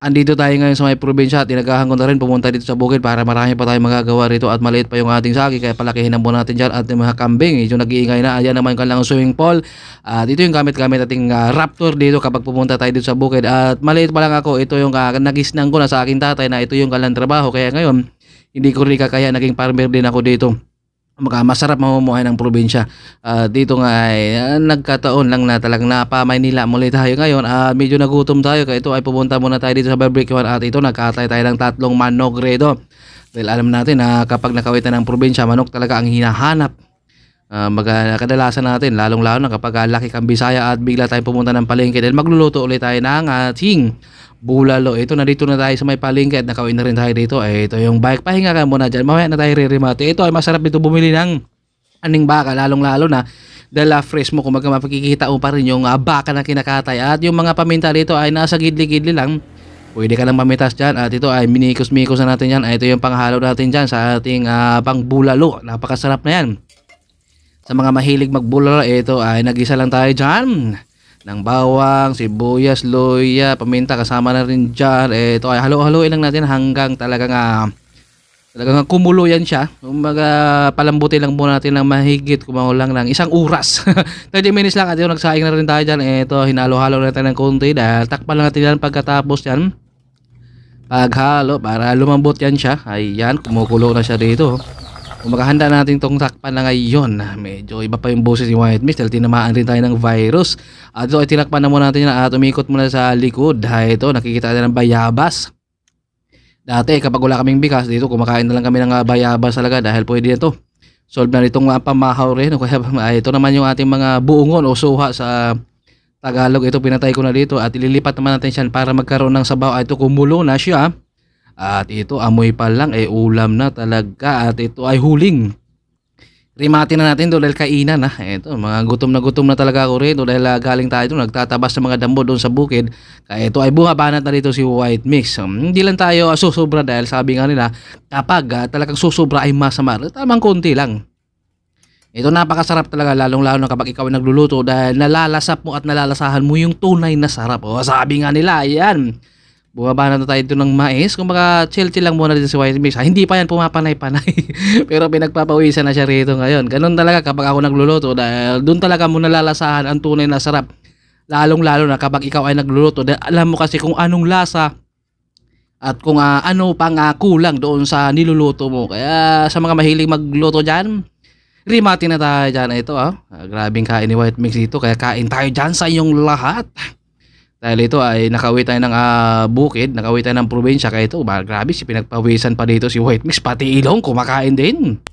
Andito tayo ngayon sa may probinsya at tinagahan ko na rin pumunta dito sa bukid para marami pa tayong magagawa rito at maliit pa yung ating sagi kaya palakihin na natin dyan at yung mga kambing medyo nag-iingay na ayan naman yung kanilang swimming pool at ito yung gamit-gamit ating uh, ah, raptor dito kapag pumunta tayo dito sa bukid at maliit pa lang ako ito yung uh, ah, nagisnang ko na sa aking tatay na ito yung kanilang trabaho kaya ngayon hindi ko rin kakaya naging farmer din ako dito masarap mamumuhay ng probinsya. Uh, dito nga ay ah, nagkataon lang na talagang nila muli tayo ngayon. Uh, medyo nagutom tayo kaya ito ay pupunta muna tayo dito sa barbecue at ito nagkatay tayo ng tatlong manok gredo. Dahil alam natin na kapag nakawitan ng probinsya, manok talaga ang hinahanap. Uh, mag, kadalasan natin, lalong lalo na kapag uh, laki kang bisaya at bigla tayo pumunta ng palengke, dahil magluluto ulit tayo ng ating Bulalo. Ito, narito na tayo sa may palengke at nakawin na rin tayo dito. Eh, ito yung bike. Pahinga ka muna dyan. Mamaya na tayo ririmate. Ito ay masarap dito bumili ng aning baka. Lalong-lalo na dahil fresh mo. Kumbaga mapakikita mo pa rin yung uh, baka na kinakatay. At yung mga paminta dito ay nasa gidli-gidli lang. Pwede ka lang mamitas dyan. At ito ay minikos-mikos na natin yan. ito yung panghalo natin dyan sa ating uh, pangbulalo. Napakasarap na yan. Sa mga mahilig magbulalo, ito ay nag-isa lang tayo dyan ng bawang, sibuyas, luya, paminta kasama na rin dyan. Eh, ito ay halo-haloin lang natin hanggang talaga nga ah, talaga nga ah, kumulo yan siya. Kumbaga palambutin lang muna natin ng mahigit kumangulang lang ng isang oras. 30 minutes lang at yun, nagsaing na rin tayo diyan. Eh, ito, hinalo-halo natin ng konti dahil takpan lang natin yan pagkatapos yan. Paghalo para lumambot yan siya. Ayan, kumukulo na siya dito. Kung makahanda natin itong takpan na ngayon, medyo iba pa yung boses ni White Mist dahil tinamaan rin tayo ng virus. At ito ay tinakpan na muna natin yan at umikot muna sa likod. Dahil ito, nakikita natin ng bayabas. Dati kapag wala kaming bikas dito, kumakain na lang kami ng ah, bayabas talaga dahil pwede na ito. Solve na itong ah, pamahaw rin. Kaya ah, ito naman yung ating mga buungon o suha sa Tagalog. Ito pinatay ko na dito at ililipat naman natin siya para magkaroon ng sabaw. Ito kumulo na siya. At ito amoy pa lang eh, ulam na talaga at ito ay huling. Rimati na natin doon dahil kainan na. Ah. Ito, mga gutom na gutom na talaga ako rin dahil uh, galing tayo doon nagtatabas ng mga dambo doon sa bukid. Kaya ito ay buhabanat na dito si White Mix. Um, hindi lang tayo uh, ah, susubra dahil sabi nga nila kapag uh, talagang susubra ay masama. Tamang konti lang. Ito napakasarap talaga lalong lalo na kapag ikaw ay nagluluto dahil nalalasap mo at nalalasahan mo yung tunay na sarap. O, oh, sabi nga nila, ayan bumaba na tayo doon ng mais. Kung baka chill-chill lang muna dito si White Mix. hindi pa yan pumapanay-panay. Pero pinagpapawisan na siya rito ngayon. Ganun talaga kapag ako nagluluto dahil doon talaga mo nalalasahan ang tunay na sarap. Lalong-lalo na kapag ikaw ay nagluluto dahil alam mo kasi kung anong lasa at kung uh, ano pang uh, kulang doon sa niluluto mo. Kaya sa mga mahilig magluto dyan, remati na tayo dyan. Ito ah, grabing kain ni White Mix dito. Kaya kain tayo dyan sa iyong lahat. Dahil ito ay nakawit tayo ng uh, bukid, nakawit tayo ng probinsya kaya ito, grabe si pinagpawisan pa dito si White Mix, pati ilong kumakain din.